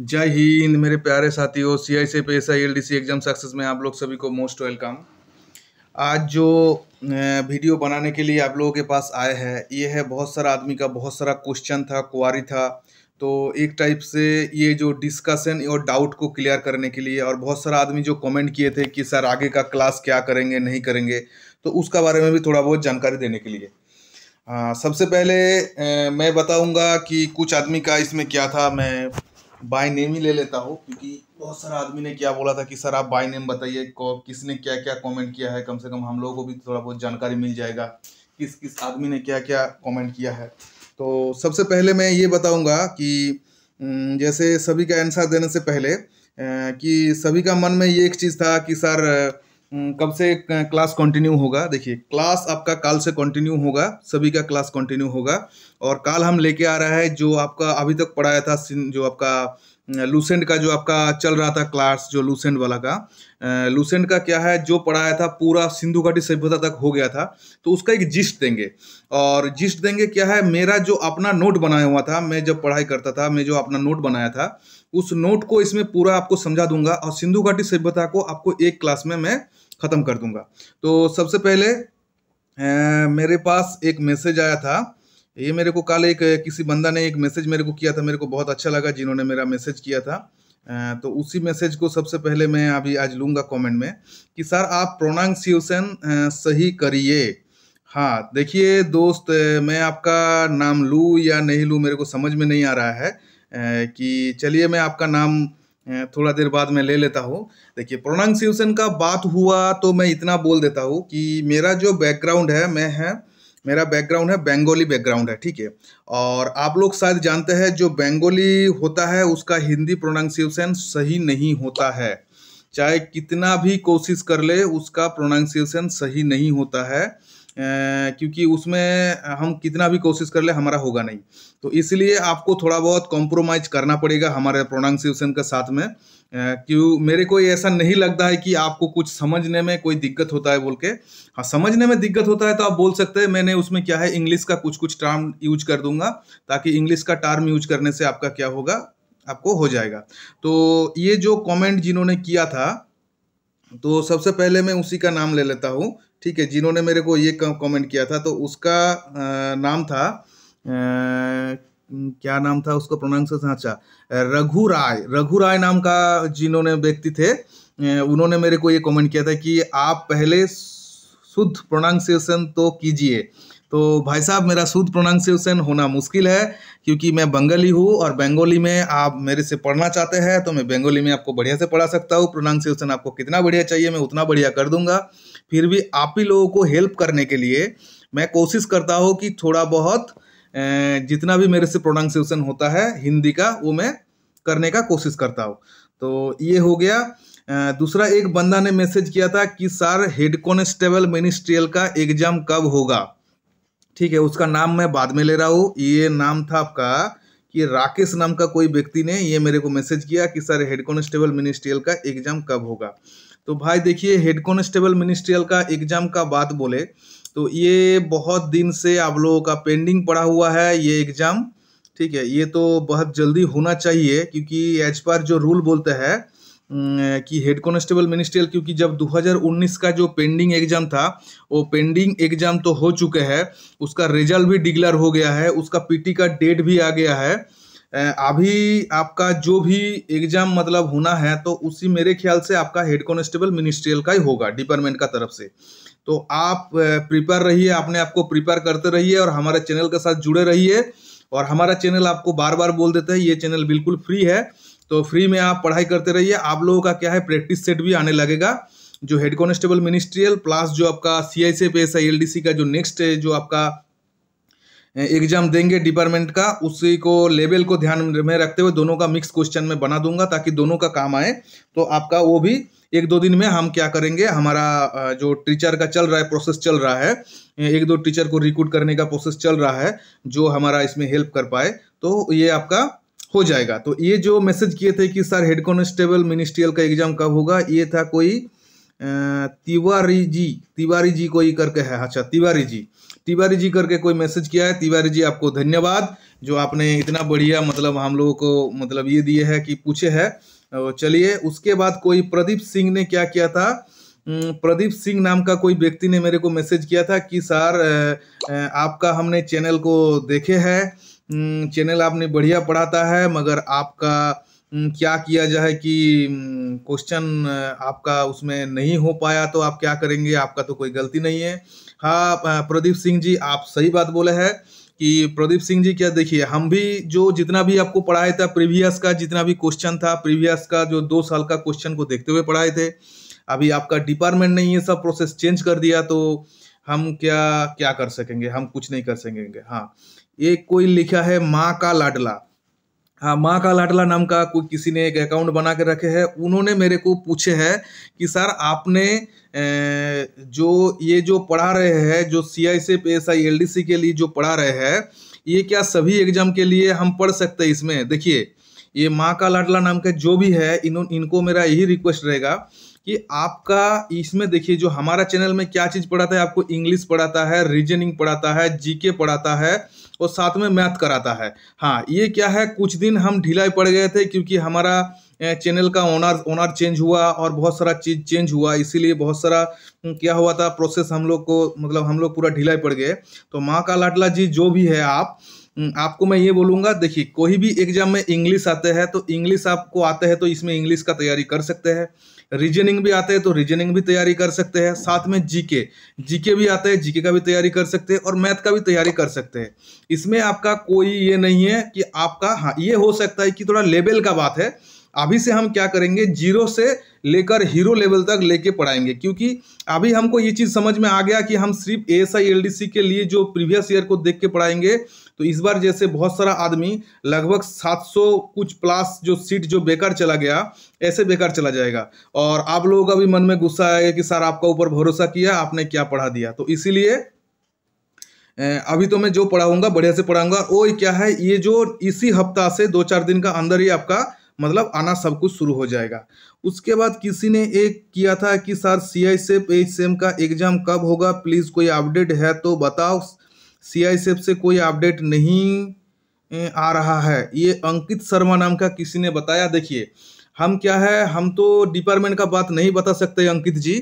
जय हिंद मेरे प्यारे साथियों C I C P S I L D C exam success में आप लोग सभी को मोस्ट वेलकम आज जो वीडियो बनाने के लिए आप लोगों के पास आए हैं ये है बहुत सारा आदमी का बहुत सारा क्वेश्चन था क्वारी था तो एक टाइप से ये जो डिस्कशन और डाउट को क्लियर करने के लिए और बहुत सारा आदमी जो कमेंट किए थे कि सर आगे का क्लास क्या करेंगे नहीं करेंगे तो उसका बारे में भी थोड़ा बहुत जानकारी देने के लिए आ, सबसे पहले ए, मैं बताऊंगा कि कुछ आदमी का इसमें क्या था मैं बाय नेम ही ले लेता हूँ क्योंकि बहुत सारा आदमी ने क्या बोला था कि सर आप बाय नेम बताइए किसने क्या क्या कमेंट किया है कम से कम हम लोगों को भी थोड़ा बहुत जानकारी मिल जाएगा किस किस आदमी ने क्या क्या कमेंट किया है तो सबसे पहले मैं ये बताऊंगा कि जैसे सभी का आंसर देने से पहले कि सभी का मन में ये एक चीज़ था कि सर हम्म, कब से क्लास कंटिन्यू होगा देखिए क्लास आपका कल से कंटिन्यू होगा सभी का क्लास कंटिन्यू होगा और कल हम लेके आ रहा है जो आपका अभी तक पढ़ाया था जो आपका लूसेंट का जो आपका चल रहा था क्लास जो लूसेंट वाला का लूसेंट का क्या है जो पढ़ाया था पूरा सिंधु घाटी सभ्यता तक हो गया था तो उसका एक जिस्ट देंगे और जिस्ट देंगे क्या है मेरा जो अपना नोट बनाया हुआ था मैं जब पढ़ाई करता था मैं जो अपना नोट बनाया था उस नोट को इसमें पूरा आपको समझा दूंगा और सिंधु घाटी सभ्यता को आपको एक क्लास में मैं ख़त्म कर दूंगा तो सबसे पहले ए, मेरे पास एक मैसेज आया था ये मेरे को कल एक किसी बंदा ने एक मैसेज मेरे को किया था मेरे को बहुत अच्छा लगा जिन्होंने मेरा मैसेज किया था तो उसी मैसेज को सबसे पहले मैं अभी आज लूँगा कमेंट में कि सर आप प्रोनाउंसिएशन सही करिए हाँ देखिए दोस्त मैं आपका नाम लूँ या नहीं लूँ मेरे को समझ में नहीं आ रहा है कि चलिए मैं आपका नाम थोड़ा देर बाद मैं ले लेता हूँ देखिए प्रोनाउंसिएशन का बात हुआ तो मैं इतना बोल देता हूँ कि मेरा जो बैकग्राउंड है मैं है मेरा बैकग्राउंड है बंगाली बैकग्राउंड है ठीक है और आप लोग शायद जानते हैं जो बंगाली होता है उसका हिंदी प्रोनाउंसिएशन सही नहीं होता है चाहे कितना भी कोशिश कर ले उसका प्रोनाउंसिएशन सही नहीं होता है क्योंकि उसमें हम कितना भी कोशिश कर ले हमारा होगा नहीं तो इसलिए आपको थोड़ा बहुत कॉम्प्रोमाइज़ करना पड़ेगा हमारे प्रोनाउंसिएशन के साथ में क्यों मेरे को ऐसा नहीं लगता है कि आपको कुछ समझने में कोई दिक्कत होता है बोल के हाँ समझने में दिक्कत होता है तो आप बोल सकते हैं मैंने उसमें क्या है इंग्लिश का कुछ कुछ टर्म यूज कर दूंगा ताकि इंग्लिश का टर्म यूज करने से आपका क्या होगा आपको हो जाएगा तो ये जो कमेंट जिन्होंने किया था तो सबसे पहले मैं उसी का नाम ले लेता हूँ ठीक है जिन्होंने मेरे को ये कमेंट किया था तो उसका आ, नाम था आ, क्या नाम था उसको प्रोनाउंसिएशन अच्छा रघु राय रघु राय नाम का जिन्होंने व्यक्ति थे उन्होंने मेरे को ये कमेंट किया था कि आप पहले शुद्ध प्रोनाउंसिएशन तो कीजिए तो भाई साहब मेरा शुद्ध प्रोनाउंसिएशन होना मुश्किल है क्योंकि मैं बंगाली हूँ और बंगाली में आप मेरे से पढ़ना चाहते हैं तो मैं बंगाली में आपको बढ़िया से पढ़ा सकता हूँ प्रोनाउंसिएशन आपको कितना बढ़िया चाहिए मैं उतना बढ़िया कर दूंगा फिर भी आप ही लोगों को हेल्प करने के लिए मैं कोशिश करता हूँ कि थोड़ा बहुत जितना भी मेरे से प्रोनाउंसिएशन होता है हिंदी का वो मैं करने का कोशिश करता हूँ तो ये हो गया दूसरा एक बंदा ने मैसेज किया था कि सर हेड कॉन्स्टेबल मिनिस्ट्रियल का एग्ज़ाम कब होगा ठीक है उसका नाम मैं बाद में ले रहा हूँ ये नाम था आपका कि राकेश नाम का कोई व्यक्ति ने ये मेरे को मैसेज किया कि सर हेड कॉन्स्टेबल मिनिस्ट्रियल का एग्ज़ाम कब होगा तो भाई देखिए हेड कॉन्स्टेबल मिनिस्ट्रियल का एग्ज़ाम का बात बोले तो ये बहुत दिन से आप लोगों का पेंडिंग पड़ा हुआ है ये एग्ज़ाम ठीक है ये तो बहुत जल्दी होना चाहिए क्योंकि एज पर जो रूल बोलते हैं कि हेड कॉन्स्टेबल मिनिस्ट्रियल क्योंकि जब 2019 का जो पेंडिंग एग्जाम था वो पेंडिंग एग्जाम तो हो चुके हैं उसका रिजल्ट भी डिक्लेयर हो गया है उसका पीटी का डेट भी आ गया है अभी आपका जो भी एग्ज़ाम मतलब होना है तो उसी मेरे ख्याल से आपका हेड कॉन्स्टेबल मिनिस्ट्रियल का ही होगा डिपार्टमेंट का तरफ से तो आप प्रिपेयर रहिए अपने आपको प्रिपेयर करते रहिए और हमारे चैनल के साथ जुड़े रहिए और हमारा चैनल आपको बार बार बोल देते हैं ये चैनल बिल्कुल फ्री है तो फ्री में आप पढ़ाई करते रहिए आप लोगों का क्या है प्रैक्टिस सेट भी आने लगेगा जो हेड कॉन्स्टेबल मिनिस्ट्रियल प्लस जो आपका C I C P S I L D C का जो नेक्स्ट जो आपका एग्जाम देंगे डिपार्टमेंट का उसी को लेवल को ध्यान में रखते हुए दोनों का मिक्स क्वेश्चन में बना दूंगा ताकि दोनों का काम आए तो आपका वो भी एक दो दिन में हम क्या करेंगे हमारा जो टीचर का चल रहा है प्रोसेस चल रहा है एक दो टीचर को रिक्रूट करने का प्रोसेस चल रहा है जो हमारा इसमें हेल्प कर पाए तो ये आपका हो जाएगा तो ये जो मैसेज किए थे कि सर हेड कॉन्स्टेबल मिनिस्ट्रियल का एग्जाम कब होगा ये था कोई तिवारी जी तिवारी जी कोई करके है अच्छा तिवारी जी तिवारी जी करके कोई मैसेज किया है तिवारी जी आपको धन्यवाद जो आपने इतना बढ़िया मतलब हम लोगों को मतलब ये दिए है कि पूछे है चलिए उसके बाद कोई प्रदीप सिंह ने क्या किया था प्रदीप सिंह नाम का कोई व्यक्ति ने मेरे को मैसेज किया था कि सर आपका हमने चैनल को देखे है चैनल आपने बढ़िया पढ़ाता है मगर आपका क्या किया जाए कि क्वेश्चन आपका उसमें नहीं हो पाया तो आप क्या करेंगे आपका तो कोई गलती नहीं है हाँ प्रदीप सिंह जी आप सही बात बोले हैं कि प्रदीप सिंह जी क्या देखिए हम भी जो जितना भी आपको पढ़ाया था प्रीवियस का जितना भी क्वेश्चन था प्रीवियस का जो दो साल का क्वेश्चन को देखते हुए पढ़ाए थे अभी आपका डिपार्टमेंट ने ये सब प्रोसेस चेंज कर दिया तो हम क्या क्या कर सकेंगे हम कुछ नहीं कर सकेंगे हाँ एक कोई लिखा है माँ का लाडला हाँ माँ का लाडला नाम का कोई किसी ने एक अकाउंट बना के रखे है उन्होंने मेरे को पूछे है कि सर आपने जो ये जो पढ़ा रहे हैं जो C I C P S I L D C के लिए जो पढ़ा रहे हैं ये क्या सभी एग्जाम के लिए हम पढ़ सकते हैं इसमें देखिए ये माँ का लाडला नाम का जो भी है इन इनको मेरा यही रिक्वेस्ट रहेगा कि आपका इसमें देखिए जो हमारा चैनल में क्या चीज़ पढ़ाता है आपको इंग्लिश पढ़ाता है रीजनिंग पढ़ाता है जीके पढ़ाता है और साथ में मैथ कराता है हाँ ये क्या है कुछ दिन हम ढिलाई पड़ गए थे क्योंकि हमारा चैनल का ओनर ओनर चेंज हुआ और बहुत सारा चीज़ चेंज हुआ इसीलिए बहुत सारा क्या हुआ था प्रोसेस हम लोग को मतलब हम लोग पूरा ढिलाई पड़ गए तो माँ का लाडला जी जो भी है आप हम्म, आपको मैं ये बोलूंगा देखिए कोई भी एग्जाम में इंग्लिश आते हैं तो इंग्लिश आपको आते हैं तो इसमें इंग्लिश का तैयारी कर सकते हैं रीजनिंग भी आते हैं तो रीजनिंग भी तैयारी कर सकते हैं साथ में जीके जीके भी आता है जीके का भी तैयारी कर सकते हैं और मैथ का भी तैयारी कर सकते हैं इसमें आपका कोई ये नहीं है कि आपका हाँ ये हो सकता है कि थोड़ा लेवल का बात है अभी से हम क्या करेंगे जीरो से लेकर हीरो लेवल तक लेके पढ़ाएंगे क्योंकि अभी हमको ये चीज़ समझ में आ गया कि हम सिर्फ ए एस के लिए जो प्रीवियस ईयर को देख के पढ़ाएंगे तो इस बार जैसे बहुत सारा आदमी लगभग 700 कुछ प्लस जो सीट जो बेकार चला गया ऐसे बेकार चला जाएगा और आप लोगों का भी मन में गुस्सा आएगा कि सर आपका ऊपर भरोसा किया आपने क्या पढ़ा दिया तो इसीलिए अभी तो मैं जो पढ़ाऊंगा बढ़िया से पढ़ाऊंगा वो क्या है ये जो इसी हफ्ता से दो चार दिन का अंदर ही आपका मतलब आना सब कुछ शुरू हो जाएगा उसके बाद किसी ने एक किया था कि सर सी आई सेप एच का एग्जाम कब होगा प्लीज़ कोई अपडेट है तो बताओ सी आई एफ से कोई अपडेट नहीं आ रहा है ये अंकित शर्मा नाम का किसी ने बताया देखिए हम क्या है हम तो डिपार्टमेंट का बात नहीं बता सकते अंकित जी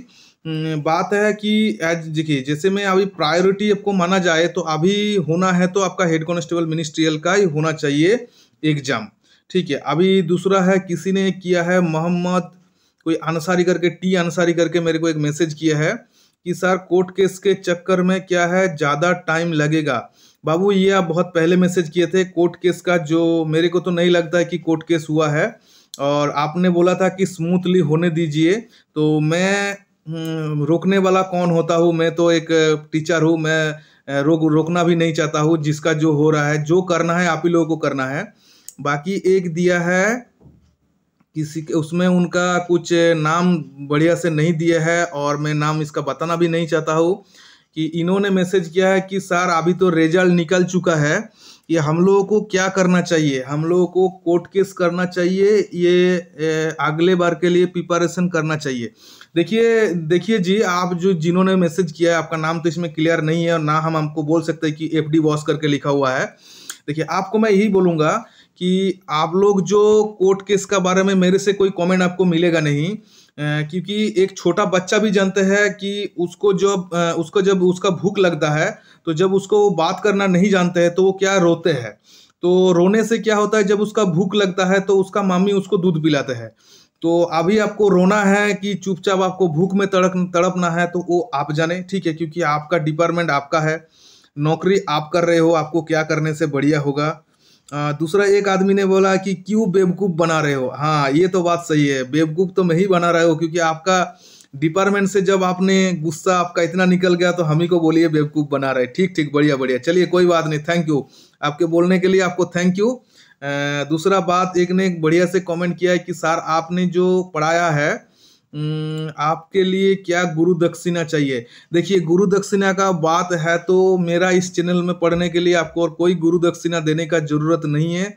बात है कि एज देखिए जैसे मैं अभी प्रायोरिटी आपको माना जाए तो अभी होना है तो आपका हेड कॉन्स्टेबल मिनिस्ट्रियल का ही होना चाहिए एग्जाम ठीक है अभी दूसरा है किसी ने किया है मोहम्मद कोई अंसारी करके टी अंसारी करके मेरे को एक मैसेज किया है कि सर कोर्ट केस के चक्कर में क्या है ज़्यादा टाइम लगेगा बाबू ये आप बहुत पहले मैसेज किए थे कोर्ट केस का जो मेरे को तो नहीं लगता है कि कोर्ट केस हुआ है और आपने बोला था कि स्मूथली होने दीजिए तो मैं हम्म, रोकने वाला कौन होता हूँ मैं तो एक टीचर हूँ मैं रोक रोकना भी नहीं चाहता हूँ जिसका जो हो रहा है जो करना है आप ही लोगों को करना है बाकी एक दिया है किसी के उसमें उनका कुछ नाम बढ़िया से नहीं दिया है और मैं नाम इसका बताना भी नहीं चाहता हूँ कि इन्होंने मैसेज किया है कि सर अभी तो रिजल्ट निकल चुका है ये हम लोगों को क्या करना चाहिए हम लोगों को कोर्ट केस करना चाहिए ये अगले बार के लिए प्रिपरेशन करना चाहिए देखिए देखिए जी आप जो जिन्होंने मैसेज किया है आपका नाम तो इसमें क्लियर नहीं है और ना हम हमको बोल सकते हैं कि एफ डी वॉश करके लिखा हुआ है देखिए आपको मैं यही बोलूँगा कि आप लोग जो कोर्ट केस का बारे में मेरे से कोई कमेंट आपको मिलेगा नहीं क्योंकि एक छोटा बच्चा भी जानते हैं कि उसको जब उसको जब उसका भूख लगता है तो जब उसको वो बात करना नहीं जानते हैं तो वो क्या रोते हैं तो रोने से क्या होता है जब उसका भूख लगता है तो उसका मामी उसको दूध पिलाते हैं तो अभी आपको रोना है कि चुपचाप आपको भूख में तड़क तड़पना है तो वो आप जाने ठीक है क्योंकि आपका डिपार्टमेंट आपका है नौकरी आप कर रहे हो आपको क्या करने से बढ़िया होगा दूसरा एक आदमी ने बोला कि क्यों बेवकूफ़ बना रहे हो हाँ ये तो बात सही है बेवकूफ़ तो मैं ही बना रहे हो क्योंकि आपका डिपार्टमेंट से जब आपने गुस्सा आपका इतना निकल गया तो हम ही को बोलिए बेवकूफ़ बना रहे ठीक ठीक बढ़िया बढ़िया चलिए कोई बात नहीं थैंक यू आपके बोलने के लिए आपको थैंक यू दूसरा बात एक ने बढ़िया से कमेंट किया है कि सर आपने जो पढ़ाया है आपके लिए क्या गुरु दक्षिणा चाहिए देखिए गुरु दक्षिणा का बात है तो मेरा इस चैनल में पढ़ने के लिए आपको और कोई गुरु दक्षिणा देने का ज़रूरत नहीं है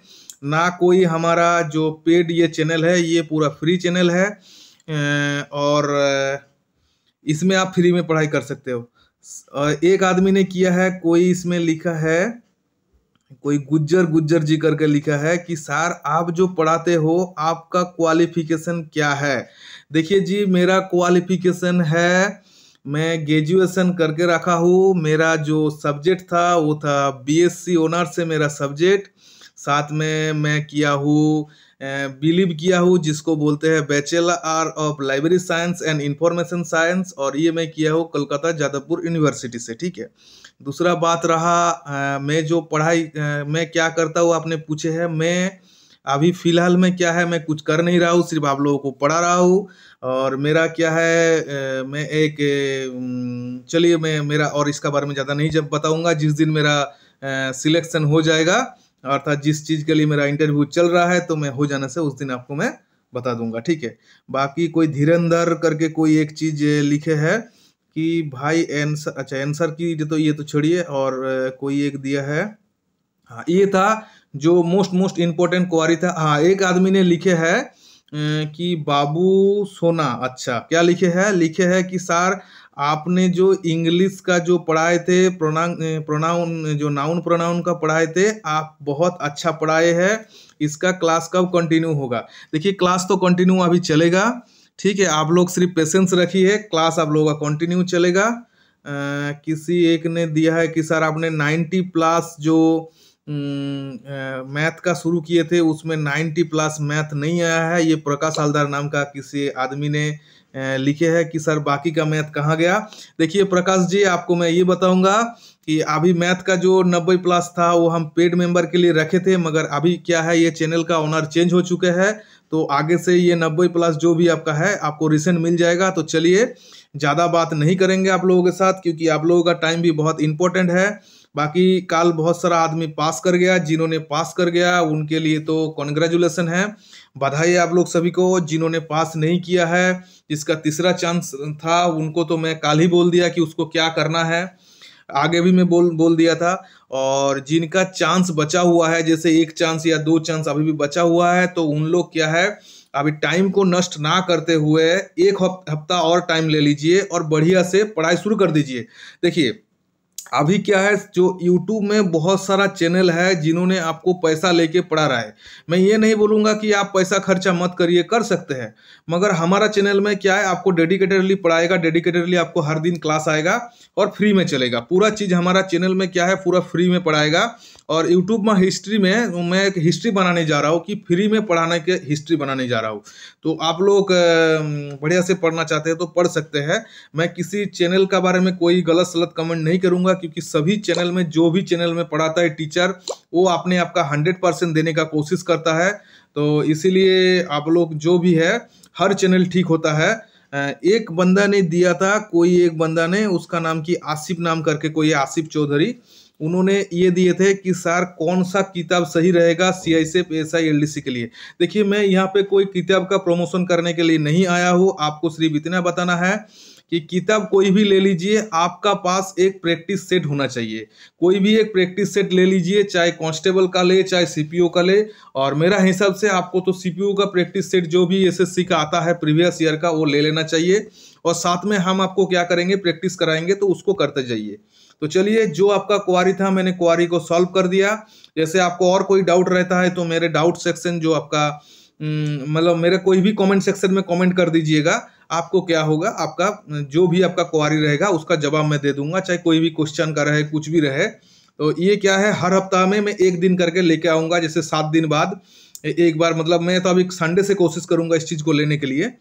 ना कोई हमारा जो पेड ये चैनल है ये पूरा फ्री चैनल है और इसमें आप फ्री में पढ़ाई कर सकते हो एक आदमी ने किया है कोई इसमें लिखा है कोई गुज्जर गुज्जर जी करके लिखा है कि सर आप जो पढ़ाते हो आपका क्वालिफिकेशन क्या है देखिए जी मेरा क्वालिफिकेशन है मैं ग्रेजुएशन करके रखा हूँ मेरा जो सब्जेक्ट था वो था बीएससी ऑनर्स से मेरा सब्जेक्ट साथ में मैं किया हूँ बिलीव किया हूँ जिसको बोलते हैं बैचलर आर of library science and information science और ये मैं किया हूँ कलकत्ता जादवपुर यूनिवर्सिटी से ठीक है दूसरा बात रहा मैं जो पढ़ाई मैं क्या करता हूँ आपने पूछे है मैं अभी फ़िलहाल में क्या है मैं कुछ कर नहीं रहा हूँ सिर्फ आप लोगों को पढ़ा रहा हूँ और मेरा क्या है मैं एक चलिए मैं मेरा और इसका बारे में ज़्यादा नहीं जब बताऊँगा जिस दिन मेरा सिलेक्शन हो जाएगा अर्थात जिस चीज़ के लिए मेरा इंटरव्यू चल रहा है तो मैं हो जाने से उस दिन आपको मैं बता दूंगा ठीक है बाकी कोई धीरेन्दर करके कोई एक चीज़ लिखे है कि भाई एंसर अच्छा एंसर की तो ये तो छोड़िए और कोई एक दिया है हाँ ये था जो मोस्ट मोस्ट इम्पोर्टेंट क्वारी था हाँ एक आदमी ने लिखे है कि बाबू सोना अच्छा क्या लिखे है लिखे है कि सर आपने जो इंग्लिश का जो पढ़ाए थे प्रोनाउन प्रोनाउन जो नाउन प्रोनाउन का पढ़ाए थे आप बहुत अच्छा पढ़ाए हैं इसका क्लास कब कंटिन्यू होगा देखिए क्लास तो कंटिन्यू अभी चलेगा ठीक है आप लोग सिर्फ पेशेंस रखिए क्लास आप लोगों का कंटिन्यू चलेगा आ, किसी एक ने दिया है कि सर आपने नाइन्टी प्लस जो मैथ का शुरू किए थे उसमें नाइन्टी प्लस मैथ नहीं आया है ये प्रकाश हालदार नाम का किसी आदमी ने लिखे है कि सर बाकी का मैथ कहाँ गया देखिए प्रकाश जी आपको मैं ये बताऊंगा कि अभी मैथ का जो नब्बे प्लस था वो हम पेड मेंबर के लिए रखे थे मगर अभी क्या है ये चैनल का ओनर चेंज हो चुके हैं तो आगे से ये नब्बे प्लस जो भी आपका है आपको रिसेंट मिल जाएगा तो चलिए ज़्यादा बात नहीं करेंगे आप लोगों के साथ क्योंकि आप लोगों का टाइम भी बहुत इंपॉर्टेंट है बाकी काल बहुत सारा आदमी पास कर गया जिन्होंने पास कर गया उनके लिए तो कॉन्ग्रेचुलेसन है बधाई आप लोग सभी को जिन्होंने पास नहीं किया है जिसका तीसरा चांस था उनको तो मैं काल ही बोल दिया कि उसको क्या करना है आगे भी मैं बोल बोल दिया था और जिनका चांस बचा हुआ है जैसे एक चांस या दो चांस अभी भी बचा हुआ है तो उन लोग क्या है अभी टाइम को नष्ट ना करते हुए एक हफ्ता और टाइम ले लीजिए और बढ़िया से पढ़ाई शुरू कर दीजिए देखिए अभी क्या है जो YouTube में बहुत सारा चैनल है जिन्होंने आपको पैसा लेके पढ़ा रहा है मैं ये नहीं बोलूँगा कि आप पैसा खर्चा मत करिए कर सकते हैं मगर हमारा चैनल में क्या है आपको डेडिकेटेडली पढ़ाएगा डेडिकेटेडली आपको हर दिन क्लास आएगा और फ्री में चलेगा पूरा चीज़ हमारा चैनल में क्या है पूरा फ्री में पढ़ाएगा और यूट्यूब में हिस्ट्री में मैं एक हिस्ट्री बनाने जा रहा हूँ कि फ्री में पढ़ाने के हिस्ट्री बनाने जा रहा हूँ तो आप लोग बढ़िया से पढ़ना चाहते हैं तो पढ़ सकते हैं मैं किसी चैनल का बारे में कोई गलत सलत कमेंट नहीं करूँगा क्योंकि सभी चैनल में जो भी चैनल में पढ़ाता है टीचर वो अपने आपका हंड्रेड परसेंट देने का कोशिश करता है तो इसीलिए आप लोग जो भी है हर चैनल ठीक होता है एक बंदा ने दिया था कोई एक बंदा ने उसका नाम की आसिफ नाम करके कोई आसिफ चौधरी उन्होंने ये दिए थे कि सर कौन सा किताब सही रहेगा C I C S I L D C के लिए देखिए मैं यहाँ पे कोई किताब का प्रमोशन करने के लिए नहीं आया हूँ आपको सिर्फ इतना बताना है कि किताब कोई भी ले लीजिए आपका पास एक प्रैक्टिस सेट होना चाहिए कोई भी एक प्रैक्टिस सेट ले लीजिए चाहे कांस्टेबल का ले चाहे सीपीओ का ले और मेरा हिसाब से आपको तो सीपीओ का प्रैक्टिस सेट जो भी एसएससी का आता है प्रीवियस ईयर का वो ले लेना चाहिए और साथ में हम आपको क्या करेंगे प्रैक्टिस कराएंगे तो उसको करते जाइए तो चलिए जो आपका क्वारी था मैंने क्वारी को सॉल्व कर दिया जैसे आपको और कोई डाउट रहता है तो मेरे डाउट सेक्शन जो आपका हम्म, मतलब मेरे कोई भी कमेंट सेक्शन में कमेंट कर दीजिएगा आपको क्या होगा आपका जो भी आपका क्वारी रहेगा उसका जवाब मैं दे दूंगा चाहे कोई भी क्वेश्चन का रहे कुछ भी रहे तो ये क्या है हर हफ्ता में मैं एक दिन करके लेके आऊँगा जैसे सात दिन बाद एक बार मतलब मैं तो अभी संडे से कोशिश करूँगा इस चीज़ को लेने के लिए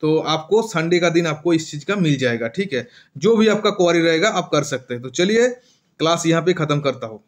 तो आपको संडे का दिन आपको इस चीज़ का मिल जाएगा ठीक है जो भी आपका क्वारी रहेगा आप कर सकते हैं तो चलिए क्लास यहाँ पे ख़त्म करता हूँ